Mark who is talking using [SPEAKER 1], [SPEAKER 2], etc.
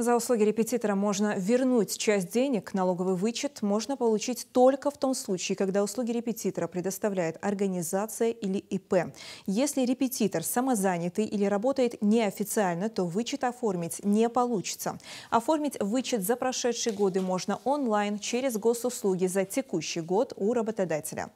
[SPEAKER 1] За услуги репетитора можно вернуть часть денег. Налоговый вычет можно получить только в том случае, когда услуги репетитора предоставляет организация или ИП. Если репетитор самозанятый или работает неофициально, то вычет оформить не получится. Оформить вычет за прошедшие годы можно онлайн через госуслуги за текущий год у работодателя.